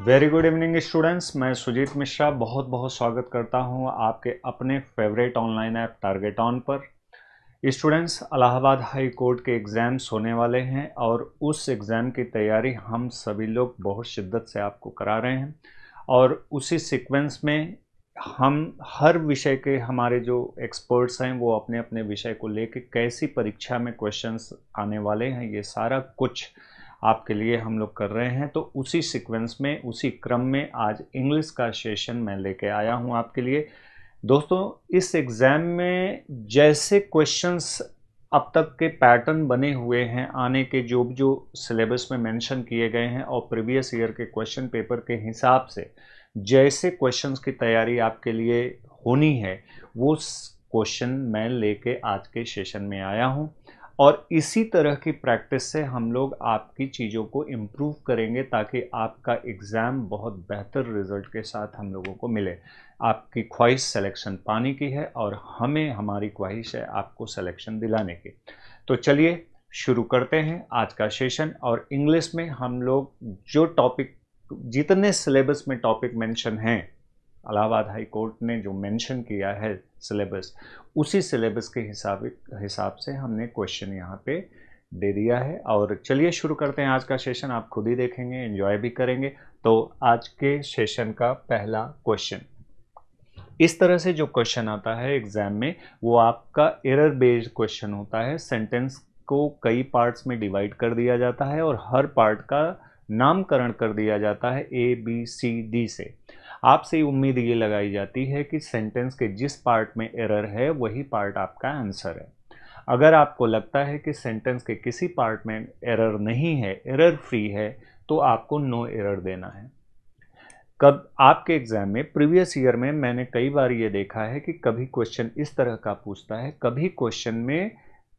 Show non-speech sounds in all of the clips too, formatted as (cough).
Very good evening students मैं सुजीत मिश्रा बहुत बहुत स्वागत करता हूं आपके अपने favourite online app target on पर स्टूडेंट्स अलाहाबाद हाई कोर्ट के एग्ज़ाम्स होने वाले हैं और उस एग्ज़ाम की तैयारी हम सभी लोग बहुत शिद्दत से आपको करा रहे हैं और उसी सीक्वेंस में हम हर विषय के हमारे जो एक्सपर्ट्स हैं वो अपने अपने विषय को लेके कैसी परीक्षा में क्वेश्चंस आने वाले हैं ये सारा कुछ आपके लिए हम लोग कर रहे हैं तो उसी सीक्वेंस में उसी क्रम में आज इंग्लिश का सेशन मैं लेके आया हूँ आपके लिए दोस्तों इस एग्ज़ाम में जैसे क्वेश्चंस अब तक के पैटर्न बने हुए हैं आने के जो जो सिलेबस में मेंशन किए गए हैं और प्रीवियस ईयर के क्वेश्चन पेपर के हिसाब से जैसे क्वेश्चंस की तैयारी आपके लिए होनी है वो क्वेश्चन मैं लेके आज के सेशन में आया हूँ और इसी तरह की प्रैक्टिस से हम लोग आपकी चीज़ों को इम्प्रूव करेंगे ताकि आपका एग्ज़ाम बहुत बेहतर रिज़ल्ट के साथ हम लोगों को मिले आपकी ख्वाहिश सिलेक्शन पाने की है और हमें हमारी ख्वाहिश है आपको सिलेक्शन दिलाने की तो चलिए शुरू करते हैं आज का सेशन और इंग्लिश में हम लोग जो टॉपिक जितने सिलेबस में टॉपिक मेंशन हैं अलाहाबाद हाई कोर्ट ने जो मेंशन किया है सिलेबस उसी सिलेबस के हिसाब हिसाब से हमने क्वेश्चन यहाँ पे दे दिया है और चलिए शुरू करते हैं आज का सेशन आप खुद ही देखेंगे एंजॉय भी करेंगे तो आज के सेशन का पहला क्वेश्चन इस तरह से जो क्वेश्चन आता है एग्जाम में वो आपका एरर बेस्ड क्वेश्चन होता है सेंटेंस को कई पार्ट्स में डिवाइड कर दिया जाता है और हर पार्ट का नामकरण कर दिया जाता है ए बी सी डी से आपसे उम्मीद ये लगाई जाती है कि सेंटेंस के जिस पार्ट में एरर है वही पार्ट आपका आंसर है अगर आपको लगता है कि सेंटेंस के किसी पार्ट में एरर नहीं है एरर फ्री है तो आपको नो एरर देना है कब आपके एग्ज़ाम में प्रीवियस ईयर में मैंने कई बार ये देखा है कि कभी क्वेश्चन इस तरह का पूछता है कभी क्वेश्चन में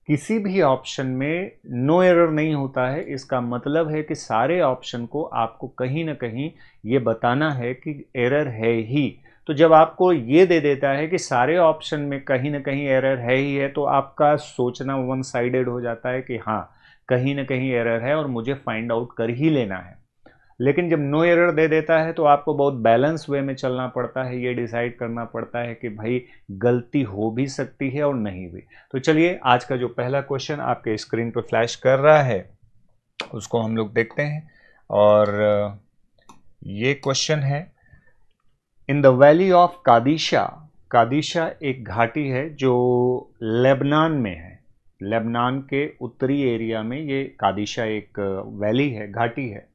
किसी भी ऑप्शन में नो एरर नहीं होता है इसका मतलब है कि सारे ऑप्शन को आपको कहीं ना कहीं ये बताना है कि एरर है ही तो जब आपको ये दे देता है कि सारे ऑप्शन में कहीं ना कहीं एरर है ही है तो आपका सोचना वन साइडेड हो जाता है कि हाँ कहीं ना कहीं एरर है और मुझे फाइंड आउट कर ही लेना है लेकिन जब नो एरर दे देता है तो आपको बहुत बैलेंस वे में चलना पड़ता है ये डिसाइड करना पड़ता है कि भाई गलती हो भी सकती है और नहीं भी तो चलिए आज का जो पहला क्वेश्चन आपके स्क्रीन पर फ्लैश कर रहा है उसको हम लोग देखते हैं और ये क्वेश्चन है in the valley of Qadisha Qadisha एक घाटी है जो लेबनान में है लेबनान के उत्तरी एरिया में ये कादिशा एक वैली है घाटी है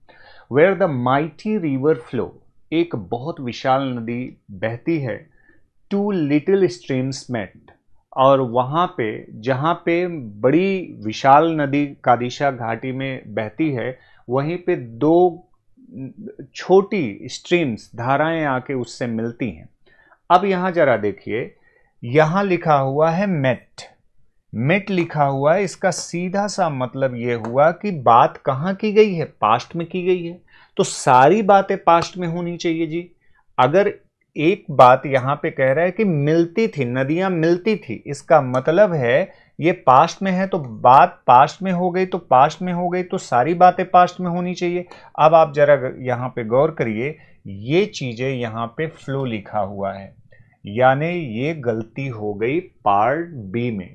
where the mighty river flow एक बहुत विशाल नदी बहती है टू लिटिल स्ट्रीम्स मेट और वहाँ पे जहाँ पे बड़ी विशाल नदी कादिशा घाटी में बहती है वहीं पे दो छोटी स्ट्रीम्स धाराएं आके उससे मिलती हैं अब यहाँ ज़रा देखिए यहाँ लिखा हुआ है मेट मिट लिखा हुआ है इसका सीधा सा मतलब ये हुआ कि बात कहाँ की गई है पास्ट में की गई है तो सारी बातें पास्ट में होनी चाहिए जी अगर एक बात यहाँ पे कह रहा है कि मिलती थी नदियाँ मिलती थी इसका मतलब है ये पास्ट में है तो बात पास्ट में हो गई तो पास्ट में हो गई तो सारी बातें पास्ट में होनी चाहिए अब आप जरा यहाँ पे गौर करिए ये चीज़ें यहाँ पे फ्लो लिखा हुआ है यानी ये गलती हो गई पार्ट बी में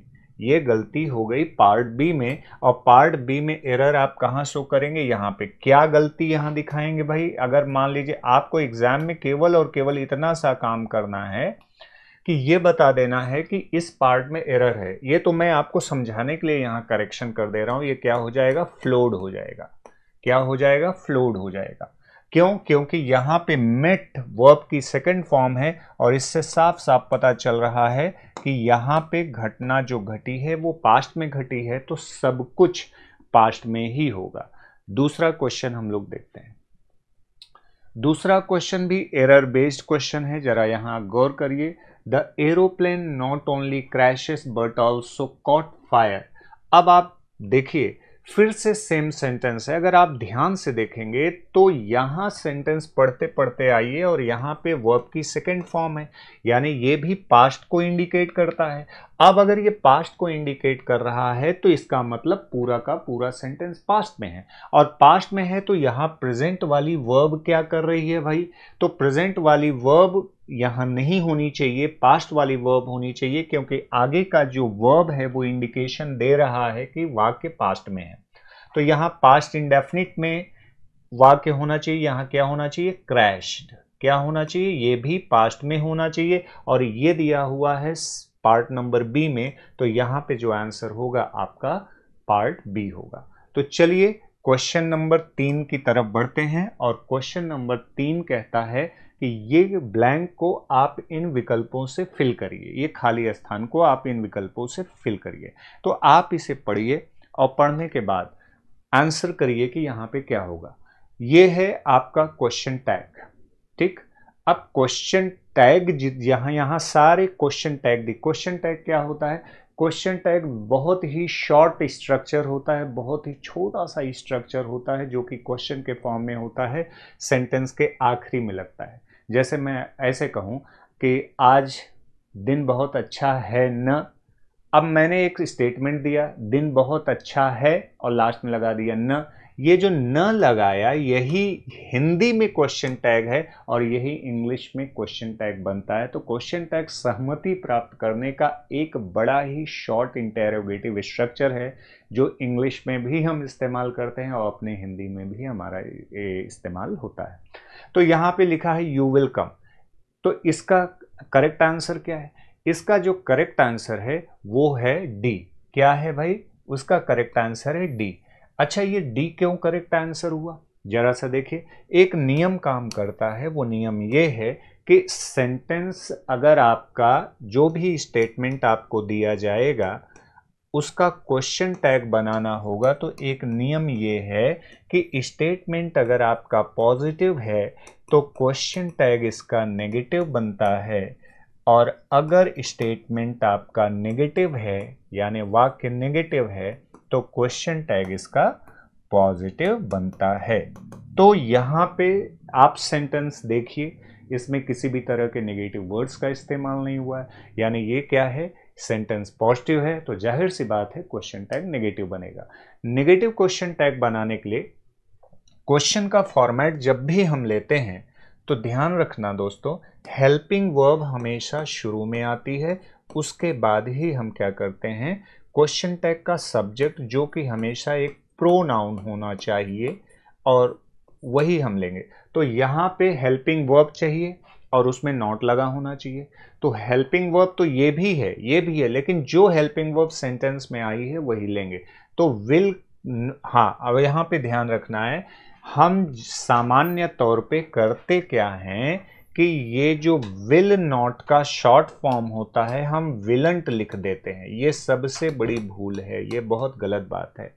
ये गलती हो गई पार्ट बी में और पार्ट बी में एरर आप कहाँ शो करेंगे यहाँ पे क्या गलती यहाँ दिखाएंगे भाई अगर मान लीजिए आपको एग्जाम में केवल और केवल इतना सा काम करना है कि ये बता देना है कि इस पार्ट में एरर है ये तो मैं आपको समझाने के लिए यहाँ करेक्शन कर दे रहा हूँ ये क्या हो जाएगा फ्लोड हो जाएगा क्या हो जाएगा फ्लोड हो जाएगा क्यों क्योंकि यहाँ पे मेट वर्ब की सेकंड फॉर्म है और इससे साफ साफ पता चल रहा है कि यहाँ पे घटना जो घटी है वो पास्ट में घटी है तो सब कुछ पास्ट में ही होगा दूसरा क्वेश्चन हम लोग देखते हैं दूसरा क्वेश्चन भी एरर बेस्ड क्वेश्चन है जरा यहाँ गौर करिए the aeroplane not only crashes but also caught fire अब आप देखिए फिर से सेम सेंटेंस है अगर आप ध्यान से देखेंगे तो यहाँ सेंटेंस पढ़ते पढ़ते आइए और यहाँ पे वर्ब की सेकेंड फॉर्म है यानी ये भी पास्ट को इंडिकेट करता है अब अगर ये पास्ट को इंडिकेट कर रहा है तो इसका मतलब पूरा का पूरा सेंटेंस पास्ट में है और पास्ट में है तो यहाँ प्रेजेंट वाली वर्ब क्या कर रही है भाई तो प्रेजेंट वाली वर्ब यहाँ नहीं होनी चाहिए पास्ट वाली वर्ब होनी चाहिए क्योंकि आगे का जो वर्ब है वो इंडिकेशन दे रहा है कि वाक्य पास्ट में है तो यहाँ पास्ट इंडेफिनिट में वाक्य होना चाहिए यहाँ क्या होना चाहिए क्रैश क्या होना चाहिए ये भी पास्ट में होना चाहिए और ये दिया हुआ है पार्ट नंबर बी में तो यहां पे जो आंसर होगा आपका पार्ट बी होगा तो चलिए क्वेश्चन नंबर तीन की तरफ बढ़ते हैं और क्वेश्चन नंबर तीन कहता है कि ये ब्लैंक को आप इन विकल्पों से फिल करिए ये खाली स्थान को आप इन विकल्पों से फिल करिए तो आप इसे पढ़िए और पढ़ने के बाद आंसर करिए कि यहां पे क्या होगा ये है आपका क्वेश्चन टैग ठीक अब क्वेश्चन टैग यहाँ यहाँ सारे question tag the question tag क्या होता है क्वेश्चन टैग बहुत ही शॉर्ट स्ट्रक्चर होता है बहुत ही छोटा सा स्ट्रक्चर होता है जो कि क्वेश्चन के फॉर्म में होता है सेंटेंस के आखिरी में लगता है जैसे मैं ऐसे कहूँ कि आज दिन बहुत अच्छा है न अब मैंने एक स्टेटमेंट दिया दिन बहुत अच्छा है और लास्ट में लगा दिया न ये जो न लगाया यही हिंदी में क्वेश्चन टैग है और यही इंग्लिश में क्वेश्चन टैग बनता है तो क्वेश्चन टैग सहमति प्राप्त करने का एक बड़ा ही शॉर्ट इंटेरोगेटिव स्ट्रक्चर है जो इंग्लिश में भी हम इस्तेमाल करते हैं और अपने हिंदी में भी हमारा इस्तेमाल होता है तो यहाँ पे लिखा है यू विल कम तो इसका करेक्ट आंसर क्या है इसका जो करेक्ट आंसर है वो है डी क्या है भाई उसका करेक्ट आंसर है डी अच्छा ये डी क्यों करेक्ट आंसर हुआ जरा सा देखिए एक नियम काम करता है वो नियम ये है कि सेंटेंस अगर आपका जो भी स्टेटमेंट आपको दिया जाएगा उसका क्वेश्चन टैग बनाना होगा तो एक नियम ये है कि स्टेटमेंट अगर आपका पॉजिटिव है तो क्वेश्चन टैग इसका नेगेटिव बनता है और अगर स्टेटमेंट आपका नेगेटिव है यानी वाक्य नेगेटिव है तो क्वेश्चन टैग इसका पॉजिटिव बनता है तो यहाँ पे आप सेंटेंस देखिए इसमें किसी भी तरह के नेगेटिव वर्ड्स का इस्तेमाल नहीं हुआ है यानी ये क्या है सेंटेंस पॉजिटिव है तो जाहिर सी बात है क्वेश्चन टैग नेगेटिव बनेगा नेगेटिव क्वेश्चन टैग बनाने के लिए क्वेश्चन का फॉर्मेट जब भी हम लेते हैं तो ध्यान रखना दोस्तों हेल्पिंग वर्ब हमेशा शुरू में आती है उसके बाद ही हम क्या करते हैं क्वेश्चन टैग का सब्जेक्ट जो कि हमेशा एक प्रो नाउन होना चाहिए और वही हम लेंगे तो यहाँ पे हेल्पिंग वर्ब चाहिए और उसमें नॉट लगा होना चाहिए तो हेल्पिंग वर्ब तो ये भी है ये भी है लेकिन जो हेल्पिंग वर्ब सेंटेंस में आई है वही लेंगे तो विल हाँ अब यहाँ पे ध्यान रखना है हम सामान्य तौर पे करते क्या हैं कि ये जो विल नॉट का शॉर्ट फॉर्म होता है हम विलंट लिख देते हैं ये सबसे बड़ी भूल है ये बहुत गलत बात है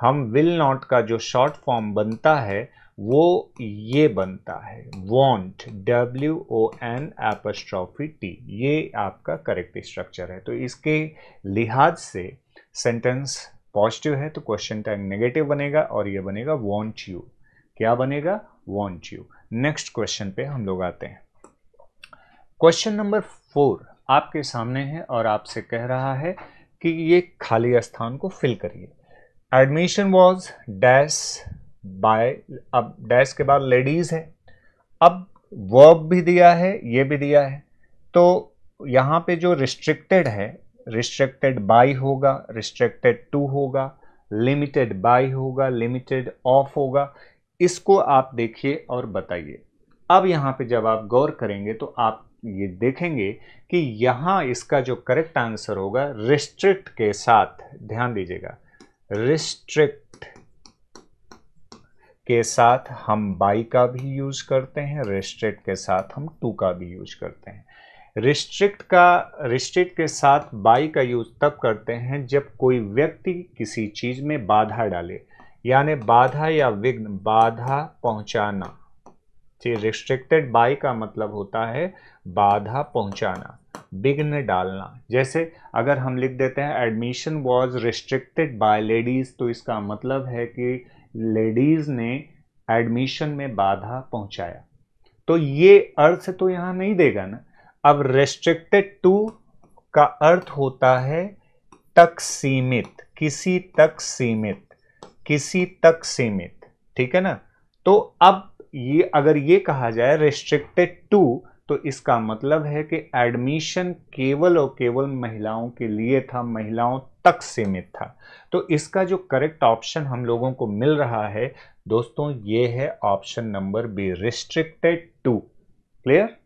हम विल नॉट का जो शॉर्ट फॉर्म बनता है वो ये बनता है won't W O N apostrophe T ये आपका करेक्ट स्ट्रक्चर है तो इसके लिहाज से सेंटेंस पॉजिटिव है तो क्वेश्चन टैग नेगेटिव बनेगा और ये बनेगा वॉन्ट यू क्या बनेगा वॉन्ट यू नेक्स्ट क्वेश्चन पे हम लोग आते हैं क्वेश्चन नंबर फोर आपके सामने है और आपसे कह रहा है कि ये खाली स्थान को फिल करिए एडमिशन वॉज डैश बाय अब डैश के बाद लेडीज है अब वर्ब भी दिया है ये भी दिया है तो यहाँ पे जो रिस्ट्रिक्टेड है रिस्ट्रिक्टेड बाय होगा रिस्ट्रिक्टेड टू होगा लिमिटेड बाय होगा लिमिटेड ऑफ होगा इसको आप देखिए और बताइए अब यहाँ पे जब आप गौर करेंगे तो आप ये देखेंगे कि यहाँ इसका जो करेक्ट आंसर होगा रिस्ट्रिक्ट के साथ ध्यान दीजिएगा रिस्ट्रिक्ट के साथ हम बाई का भी यूज करते हैं रिस्ट्रिक्ट के साथ हम टू का भी यूज करते हैं रिस्ट्रिक्ट का रिस्ट्रिक्ट के साथ बाई का यूज तब करते हैं जब कोई व्यक्ति किसी चीज में बाधा डाले यानी बाधा या विघ्न बाधा पहुंचाना ठीक रिस्ट्रिक्टेड बाय का मतलब होता है बाधा पहुंचाना बिघ्न डालना जैसे अगर हम लिख देते हैं admission was restricted by ladies तो इसका मतलब है कि लेडीज़ ने एडमिशन में बाधा पहुंचाया तो ये अर्थ तो यहां नहीं देगा ना अब रेस्ट्रिक्टेड टू का अर्थ होता है तक सीमित किसी तक सीमित किसी तक सीमित ठीक है ना तो अब ये अगर ये कहा जाए रेस्ट्रिक्टेड टू तो इसका मतलब है कि एडमिशन केवल और केवल महिलाओं के लिए था महिलाओं तक सीमित था तो इसका जो करेक्ट ऑप्शन हम लोगों को मिल रहा है दोस्तों ये है option number B restricted to clear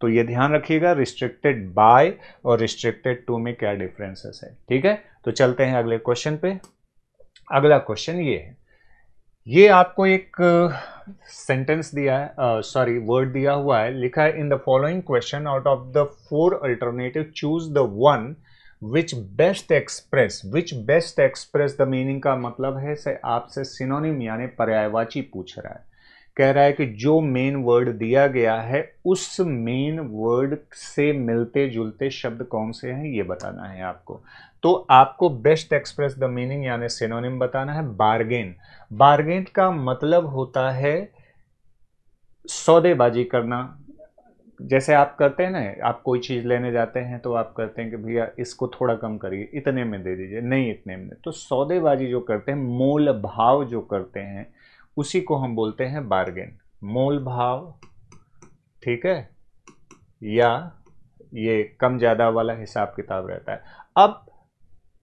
तो ये ध्यान रखिएगा रिस्ट्रिक्टेड बाय और रिस्ट्रिक्टेड टू में क्या डिफरेंसेस है ठीक है तो चलते हैं अगले क्वेश्चन पे अगला क्वेश्चन ये है ये आपको एक सेंटेंस दिया है सॉरी uh, वर्ड दिया हुआ है लिखा है in the following question out of the four alternative choose the one which best express which best express the meaning का मतलब है से आपसे सिनोनिम यानी पर्यायवाची पूछ रहा है कह रहा है कि जो मेन वर्ड दिया गया है उस मेन वर्ड से मिलते जुलते शब्द कौन से हैं ये बताना है आपको तो आपको बेस्ट एक्सप्रेस द मीनिंग यानी सिनोनिम बताना है बारगेन बारगेन का मतलब होता है सौदेबाजी करना जैसे आप करते हैं ना आप कोई चीज़ लेने जाते हैं तो आप करते हैं कि भैया इसको थोड़ा कम करिए इतने में दे दीजिए नहीं इतने में तो सौदेबाजी जो करते हैं मोल भाव जो करते हैं उसी को हम बोलते हैं बारगेन मोल भाव ठीक है या ये कम ज़्यादा वाला हिसाब किताब रहता है अब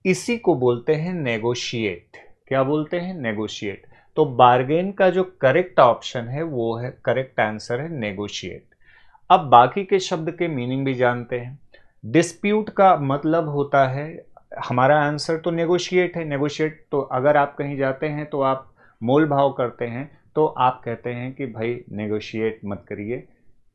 इसी को बोलते हैं नेगोशिएट क्या बोलते हैं नेगोशिएट तो बार्गेन का जो करेक्ट ऑप्शन है वो है करेक्ट आंसर है नेगोशिएट अब बाकी के शब्द के मीनिंग भी जानते हैं डिस्प्यूट का मतलब होता है हमारा आंसर तो नेगोशिएट है नेगोशिएट तो अगर आप कहीं जाते हैं तो आप मोल भाव करते हैं तो आप कहते हैं कि भाई नेगोशिएट मत करिए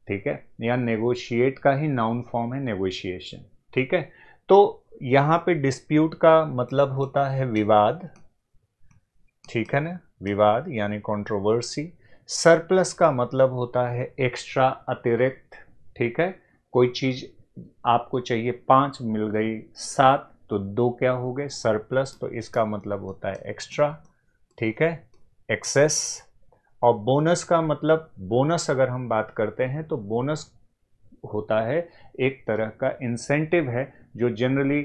ठीक है या नेगोशिएट का ही नाउन फॉर्म है नेगोशिएशन ठीक है तो यहाँ पे डिस्प्यूट का मतलब होता है विवाद ठीक है ना विवाद यानी कंट्रोवर्सी सरप्लस का मतलब होता है एक्स्ट्रा अतिरिक्त ठीक है कोई चीज़ आपको चाहिए पाँच मिल गई सात तो दो क्या हो गए सरप्लस तो इसका मतलब होता है एक्स्ट्रा ठीक है एक्सेस और बोनस का मतलब बोनस अगर हम बात करते हैं तो बोनस होता है एक तरह का इंसेंटिव है जो जनरली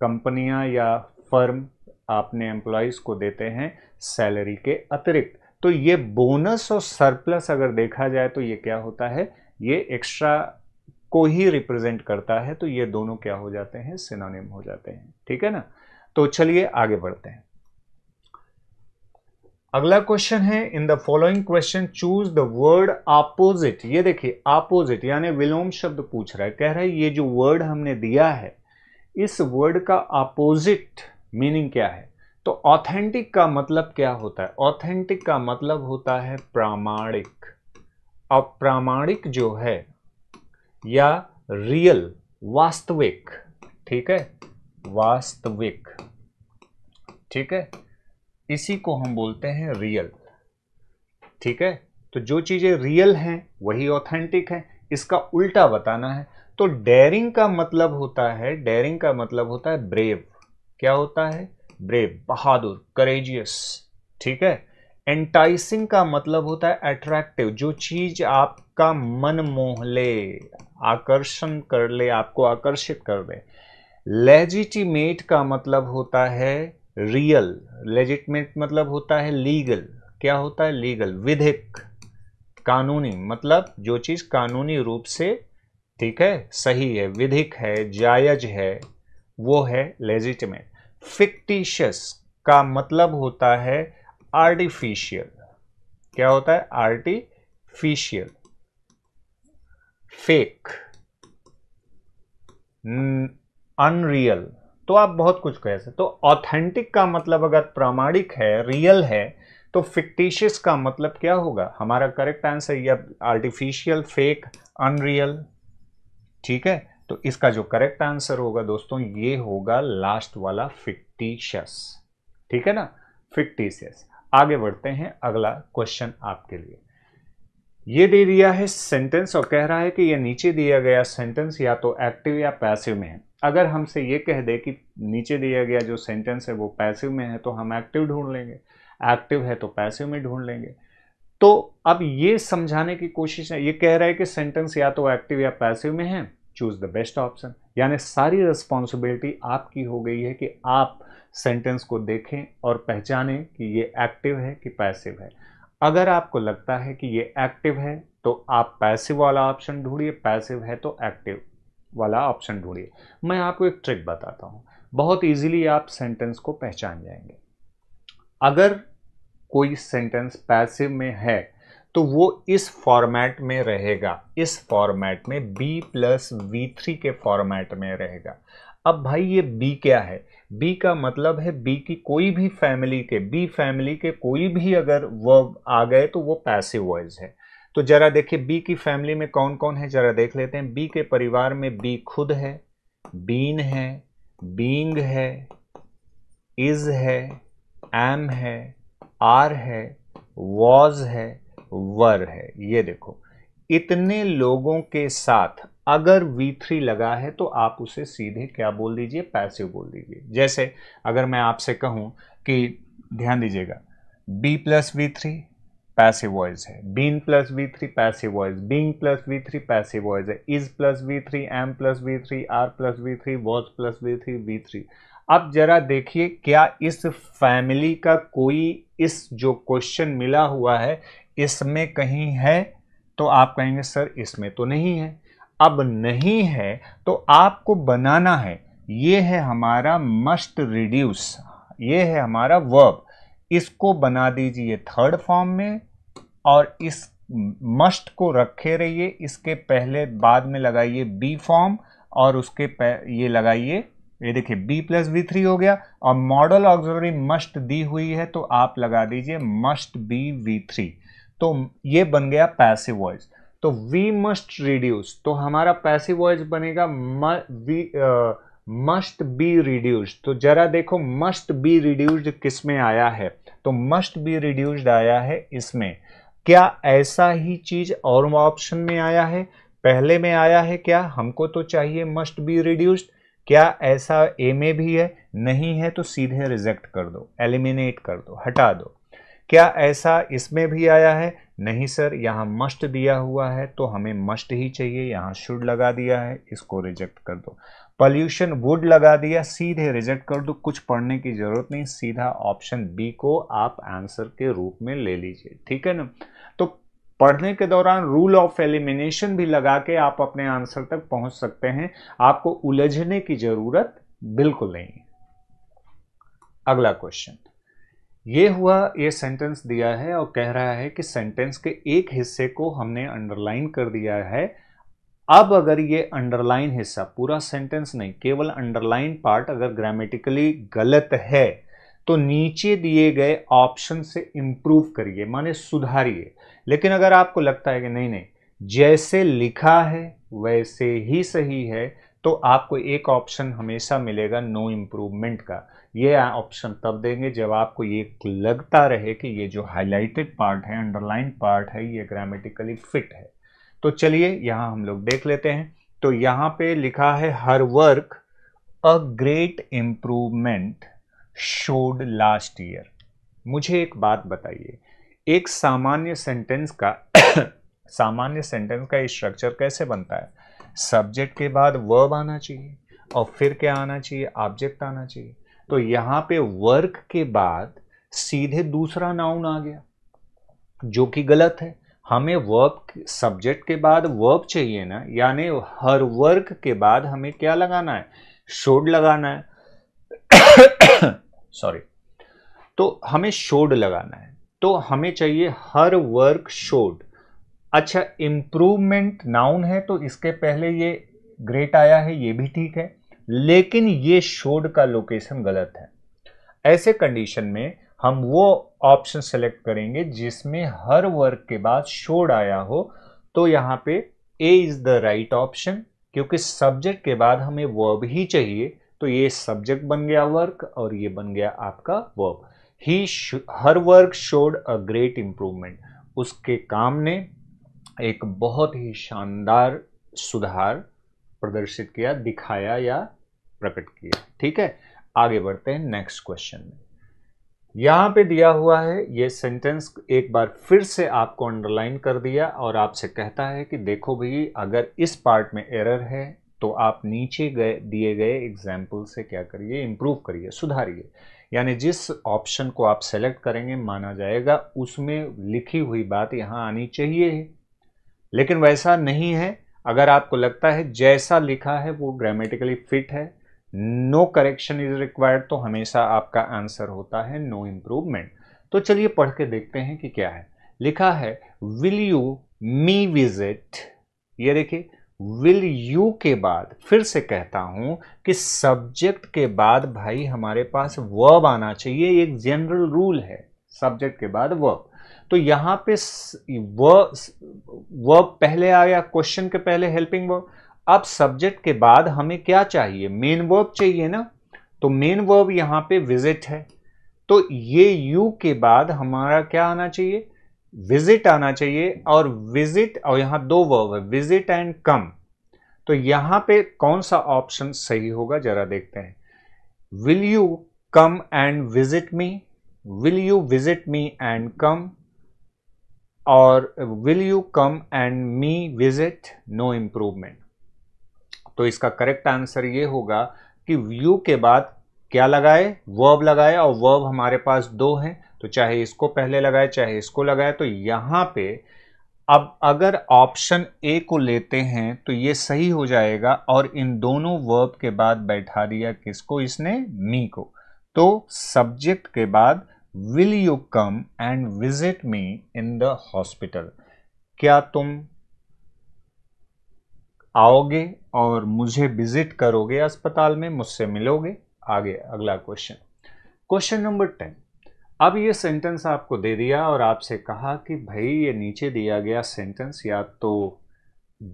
कंपनियां या फर्म आपने एम्प्लॉयज़ को देते हैं सैलरी के अतिरिक्त तो ये बोनस और सरप्लस अगर देखा जाए तो ये क्या होता है ये एक्स्ट्रा को ही रिप्रेजेंट करता है तो ये दोनों क्या हो जाते हैं सिनोनिम हो जाते हैं ठीक है ना तो चलिए आगे बढ़ते हैं अगला क्वेश्चन है in the following question choose the word opposite ये देखिए अपोजिट यानी विलोम शब्द पूछ रहा है कह रहा है ये जो वर्ड हमने दिया है इस वर्ड का अपोजिट मीनिंग क्या है तो ऑथेंटिक का मतलब क्या होता है ऑथेंटिक का मतलब होता है प्रामाणिक प्रामाणिक जो है या रियल वास्तविक ठीक है वास्तविक ठीक है इसी को हम बोलते हैं रियल ठीक है तो जो चीज़ें रियल हैं वही ऑथेंटिक है इसका उल्टा बताना है तो डेयरिंग का मतलब होता है डेयरिंग का मतलब होता है ब्रेव क्या होता है ब्रेव बहादुर करेजियस ठीक है एंटाइसिंग का मतलब होता है अट्रैक्टिव जो चीज आपका मन मोह ले आकर्षण कर ले आपको आकर्षित कर दे लेजिटिमेट का मतलब होता है रियल लेजिटमेट मतलब होता है लीगल क्या होता है लीगल विधिक कानूनी मतलब जो चीज़ कानूनी रूप से ठीक है सही है विधिक है जायज है वो है लेजिटिमेट फिक्टिशियस का मतलब होता है आर्टिफिशियल क्या होता है आर्टिफिशियल फेक अनरियल तो आप बहुत कुछ कह सकते तो ऑथेंटिक का मतलब अगर प्रामाणिक है रियल है तो फिक्टिशियस का मतलब क्या होगा हमारा करेक्ट आंसर या आर्टिफिशियल फेक अनरियल ठीक है तो इसका जो करेक्ट आंसर होगा दोस्तों ये होगा लास्ट वाला फिक्टिशियस ठीक है ना फिक्टिशियस आगे बढ़ते हैं अगला क्वेश्चन आपके लिए ये दे दिया है सेंटेंस और कह रहा है कि ये नीचे दिया गया सेंटेंस या तो एक्टिव या पैसिव में है अगर हमसे ये कह दे कि नीचे दिया गया जो सेंटेंस है वो पैसिव में है तो हम एक्टिव ढूंढ लेंगे एक्टिव है तो पैसिव में ढूंढ लेंगे तो अब ये समझाने की कोशिश है ये कह रहा है कि सेंटेंस या तो एक्टिव या पैसिव में है चूज द बेस्ट ऑप्शन यानी सारी रिस्पॉन्सिबिलिटी आपकी हो गई है कि आप सेंटेंस को देखें और पहचानें कि ये एक्टिव है कि पैसिव है अगर आपको लगता है कि ये एक्टिव है तो आप पैसिव वाला ऑप्शन ढूंढिए पैसिव है तो एक्टिव वाला ऑप्शन ढूंढिए मैं आपको एक ट्रिक बताता हूँ बहुत इजीली आप सेंटेंस को पहचान जाएंगे अगर कोई सेंटेंस पैसिव में है तो वो इस फॉर्मेट में रहेगा इस फॉर्मेट में b प्लस वी थ्री के फॉर्मेट में रहेगा अब भाई ये b क्या है b का मतलब है b की कोई भी फैमिली के b फैमिली के कोई भी अगर वर्ब आ गए तो वो पैसिव वॉइस है तो जरा देखिए बी की फैमिली में कौन कौन है जरा देख लेते हैं बी के परिवार में बी खुद है बीन है बींग है इज है एम है आर है वॉज है वर है ये देखो इतने लोगों के साथ अगर V3 लगा है तो आप उसे सीधे क्या बोल दीजिए पैसिव बोल दीजिए जैसे अगर मैं आपसे कहूं कि ध्यान दीजिएगा B plus V three passive voice है been plus V three passive voice being plus V three passive voice है is plus V three am plus V three are plus V three was plus V three V three अब जरा देखिए क्या इस family का कोई इस जो क्वेश्चन मिला हुआ है इसमें कहीं है तो आप कहेंगे सर इसमें तो नहीं है अब नहीं है तो आपको बनाना है ये है हमारा मस्ट रिड्यूस ये है हमारा वर्ब इसको बना दीजिए थर्ड फॉर्म में और इस मस्ट को रखे रहिए इसके पहले बाद में लगाइए बी फॉर्म और उसके ये लगाइए ये देखिए b प्लस बी थ्री हो गया और मॉडल ऑक्सिलरी मस्ट दी हुई है तो आप लगा दीजिए मस्ट बी वी थ्री तो ये बन गया पैसिव वॉइस तो वी मस्ट रिड्यूस तो हमारा पैसिव वॉइस बनेगा मस्ट बी रिड्यूस्ड तो जरा देखो मस्ट बी रिड्यूस्ड किस में आया है तो मस्ट बी रिड्यूस्ड आया है इसमें क्या ऐसा ही चीज और ऑप्शन में आया है पहले में आया है क्या हमको तो चाहिए मस्ट बी रिड्यूस्ड क्या ऐसा ए में भी है नहीं है तो सीधे रिजेक्ट कर दो एलिमिनेट कर दो हटा दो क्या ऐसा इसमें भी आया है नहीं सर यहाँ मस्ट दिया हुआ है तो हमें मस्ट ही चाहिए यहाँ शुड लगा दिया है इसको रिजेक्ट कर दो पॉल्यूशन वुड लगा दिया सीधे रिजेक्ट कर दो कुछ पढ़ने की ज़रूरत नहीं सीधा ऑप्शन बी को आप आंसर के रूप में ले लीजिए ठीक है ना पढ़ने के दौरान रूल ऑफ एलिमिनेशन भी लगा के आप अपने आंसर तक पहुंच सकते हैं आपको उलझने की जरूरत बिल्कुल नहीं अगला क्वेश्चन ये हुआ ये सेंटेंस दिया है और कह रहा है कि सेंटेंस के एक हिस्से को हमने अंडरलाइन कर दिया है अब अगर ये अंडरलाइन हिस्सा पूरा सेंटेंस नहीं केवल अंडरलाइन पार्ट अगर ग्रामेटिकली गलत है तो नीचे दिए गए ऑप्शन से इम्प्रूव करिए माने सुधारिए लेकिन अगर आपको लगता है कि नहीं नहीं जैसे लिखा है वैसे ही सही है तो आपको एक ऑप्शन हमेशा मिलेगा नो इम्प्रूवमेंट का ये ऑप्शन तब देंगे जब आपको ये लगता रहे कि ये जो हाईलाइटेड पार्ट है अंडरलाइन पार्ट है ये ग्रामेटिकली फिट है तो चलिए यहाँ हम लोग देख लेते हैं तो यहाँ पे लिखा है her work a great improvement showed last year मुझे एक बात बताइए एक सामान्य सेंटेंस का (coughs) सामान्य सेंटेंस का स्ट्रक्चर कैसे बनता है सब्जेक्ट के बाद वर्ब आना चाहिए और फिर क्या आना चाहिए ऑब्जेक्ट आना चाहिए तो यहाँ पे वर्क के बाद सीधे दूसरा नाउन आ गया जो कि गलत है हमें वर्ब सब्जेक्ट के बाद वर्ब चाहिए ना यानी हर वर्क के बाद हमें क्या लगाना है शोड लगाना है सॉरी तो हमें शोड लगाना है तो हमें चाहिए हर वर्क शोड अच्छा इम्प्रूवमेंट नाउन है तो इसके पहले ये ग्रेट आया है ये भी ठीक है लेकिन ये शोड का लोकेशन गलत है ऐसे कंडीशन में हम वो ऑप्शन सेलेक्ट करेंगे जिसमें हर वर्क के बाद शोड आया हो तो यहाँ पे A is the right option क्योंकि सब्जेक्ट के बाद हमें वर्ब ही चाहिए तो ये सब्जेक्ट बन गया वर्क और ये बन गया आपका वर्ब ही her work showed a great improvement उसके काम ने एक बहुत ही शानदार सुधार प्रदर्शित किया दिखाया या प्रकट किया ठीक है आगे बढ़ते हैं नेक्स्ट क्वेश्चन में यहां पे दिया हुआ है ये सेंटेंस एक बार फिर से आपको अंडरलाइन कर दिया और आपसे कहता है कि देखो भाई अगर इस पार्ट में एरर है तो आप नीचे गए दिए गए एग्जाम्पल से क्या करिए इम्प्रूव करिए सुधारिए यानी जिस ऑप्शन को आप सेलेक्ट करेंगे माना जाएगा उसमें लिखी हुई बात यहाँ आनी चाहिए लेकिन वैसा नहीं है अगर आपको लगता है जैसा लिखा है वो ग्रामेटिकली फिट है नो करेक्शन इज रिक्वायर्ड तो हमेशा आपका आंसर होता है नो इम्प्रूवमेंट तो चलिए पढ़ के देखते हैं कि क्या है लिखा है विल यू मी विजिट ये देखिए विल यू के बाद फिर से कहता हूं कि सब्जेक्ट के बाद भाई हमारे पास वर्ब आना चाहिए एक जनरल रूल है सब्जेक्ट के बाद वर्ब तो यहां पे वर्ब पहले आया क्वेश्चन के पहले हेल्पिंग वर्ब अब सब्जेक्ट के बाद हमें क्या चाहिए मेन वर्ब चाहिए ना तो मेन वर्ब यहां पे विजिट है तो ये यू के बाद हमारा क्या आना चाहिए विजिट आना चाहिए और विजिट और यहां दो वर्ब है विजिट एंड कम तो यहां पे कौन सा ऑप्शन सही होगा जरा देखते हैं will you come and visit me will you visit me and come और will you come and me visit no improvement तो इसका करेक्ट आंसर ये होगा कि यू के बाद क्या लगाए वर्ब लगाए और वर्ब हमारे पास दो हैं तो चाहे इसको पहले लगाए चाहे इसको लगाए तो यहां पे अब अगर ऑप्शन ए को लेते हैं तो ये सही हो जाएगा और इन दोनों वर्ब के बाद बैठा दिया किसको इसने मी को तो सब्जेक्ट के बाद will you come and visit me in the hospital क्या तुम आओगे और मुझे विजिट करोगे अस्पताल में मुझसे मिलोगे आगे अगला क्वेश्चन क्वेश्चन नंबर टेन अब ये सेंटेंस आपको दे दिया और आपसे कहा कि भाई ये नीचे दिया गया सेंटेंस या तो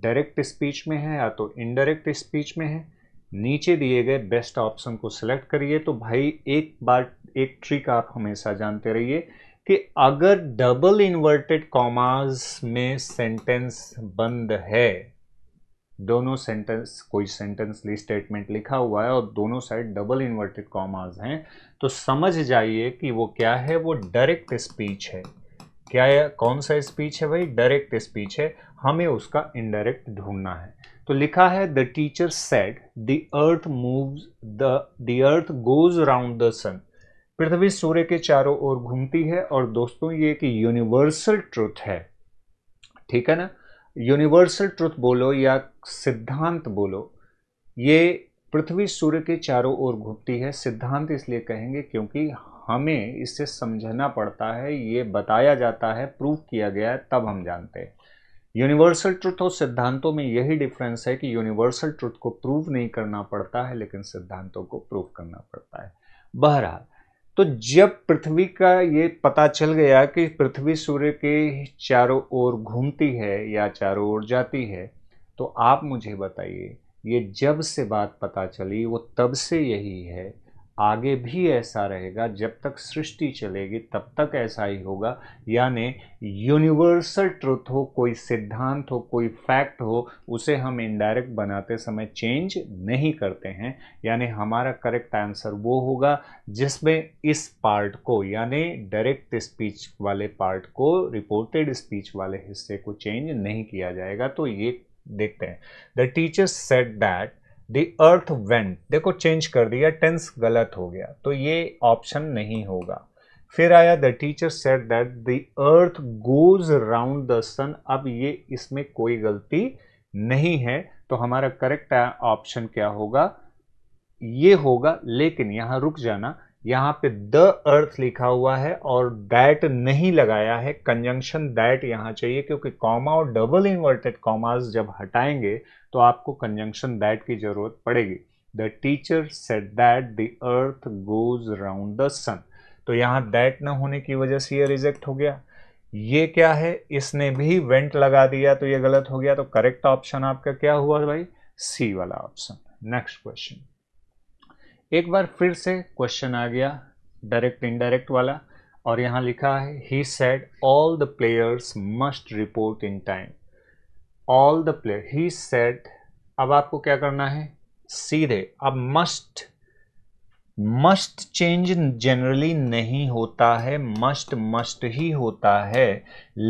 डायरेक्ट स्पीच में है या तो इनडायरेक्ट स्पीच में है नीचे दिए गए बेस्ट ऑप्शन को सिलेक्ट करिए तो भाई एक बार एक ट्रिक आप हमेशा जानते रहिए कि अगर डबल इन्वर्टेड कॉमास में सेंटेंस बंद है दोनों सेंटेंस कोई सेंटेंस ली स्टेटमेंट लिखा हुआ है और दोनों साइड डबल इन्वर्टेड कॉमास हैं तो समझ जाइए कि वो क्या है वो डायरेक्ट स्पीच है क्या है कौन सा स्पीच है भाई डायरेक्ट स्पीच है हमें उसका इनडायरेक्ट ढूंढना है तो लिखा है the teacher said the earth moves the the earth goes round the sun पृथ्वी सूर्य के चारों ओर घूमती है और दोस्तों ये एक यूनिवर्सल ट्रुथ है ठीक है ना यूनिवर्सल ट्रुथ बोलो या सिद्धांत बोलो ये पृथ्वी सूर्य के चारों ओर घूमती है सिद्धांत इसलिए कहेंगे क्योंकि हमें इसे समझना पड़ता है ये बताया जाता है प्रूव किया गया है तब हम जानते हैं यूनिवर्सल ट्रुथ और सिद्धांतों में यही डिफरेंस है कि यूनिवर्सल ट्रुथ को प्रूव नहीं करना पड़ता है लेकिन सिद्धांतों को प्रूव करना पड़ता है बहरहाल तो जब पृथ्वी का ये पता चल गया कि पृथ्वी सूर्य के चारों ओर घूमती है या चारों ओर जाती है तो आप मुझे बताइए ये जब से बात पता चली वो तब से यही है आगे भी ऐसा रहेगा जब तक सृष्टि चलेगी तब तक ऐसा ही होगा यानी यूनिवर्सल ट्रुथ हो कोई सिद्धांत हो कोई फैक्ट हो उसे हम इनडायरेक्ट बनाते समय चेंज नहीं करते हैं यानी हमारा करेक्ट आंसर वो होगा जिसमें इस पार्ट को यानी डायरेक्ट स्पीच वाले पार्ट को रिपोर्टेड स्पीच वाले हिस्से को चेंज नहीं किया जाएगा तो ये देखते हैं the teacher said that the earth went देखो चेंज कर दिया टेंस गलत हो गया तो ये ऑप्शन नहीं होगा फिर आया the teacher said that the earth goes round the sun अब ये इसमें कोई गलती नहीं है तो हमारा करेक्ट ऑप्शन क्या होगा ये होगा लेकिन यहाँ रुक जाना यहाँ पे द अर्थ लिखा हुआ है और दैट नहीं लगाया है कंजंक्शन दैट यहां चाहिए क्योंकि कॉमा और डबल इन्वर्टेड कॉमास जब हटाएंगे तो आपको कंजंक्शन दैट की ज़रूरत पड़ेगी the teacher said that the earth goes round the sun तो यहाँ दैट ना होने की वजह से यह रिजेक्ट हो गया ये क्या है इसने भी वेंट लगा दिया तो ये गलत हो गया तो करेक्ट ऑप्शन आपका क्या हुआ भाई सी वाला ऑप्शन नेक्स्ट क्वेश्चन एक बार फिर से क्वेश्चन आ गया डायरेक्ट इनडायरेक्ट वाला और यहां लिखा है he said all the players must report in time all the player he said अब आपको क्या करना है सीधे अब मस्ट मस्ट चेंज जनरली नहीं होता है मस्ट मस्ट ही होता है